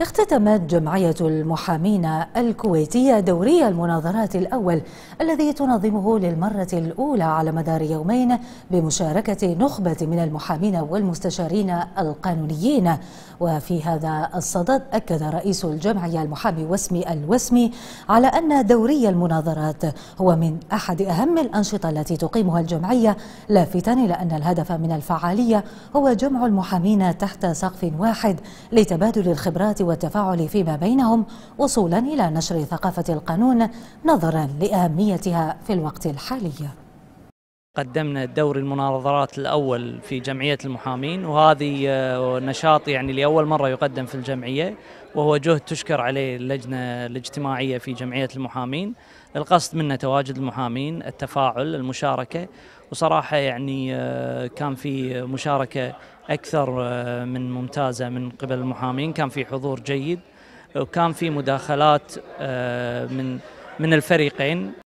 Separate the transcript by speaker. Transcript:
Speaker 1: اختتمت جمعية المحامين الكويتية دوري المناظرات الأول الذي تنظمه للمرة الأولى على مدار يومين بمشاركة نخبة من المحامين والمستشارين القانونيين وفي هذا الصدد أكد رئيس الجمعية المحامي وسمي الوسمي على أن دوري المناظرات هو من أحد أهم الأنشطة التي تقيمها الجمعية لافتا إلى أن الهدف من الفعالية هو جمع المحامين تحت سقف واحد لتبادل الخبرات والتفاعل فيما بينهم وصولا إلى نشر ثقافة القانون نظرا لأهميتها في الوقت الحالي
Speaker 2: قدمنا دوري المناظرات الأول في جمعية المحامين وهذه آه، نشاط يعني لأول مرة يقدم في الجمعية وهو جهد تشكر عليه اللجنة الاجتماعية في جمعية المحامين القصد منه تواجد المحامين التفاعل المشاركة وصراحة يعني آه، كان في مشاركة أكثر آه، من ممتازة من قبل المحامين كان في حضور جيد وكان في مداخلات من من الفريقين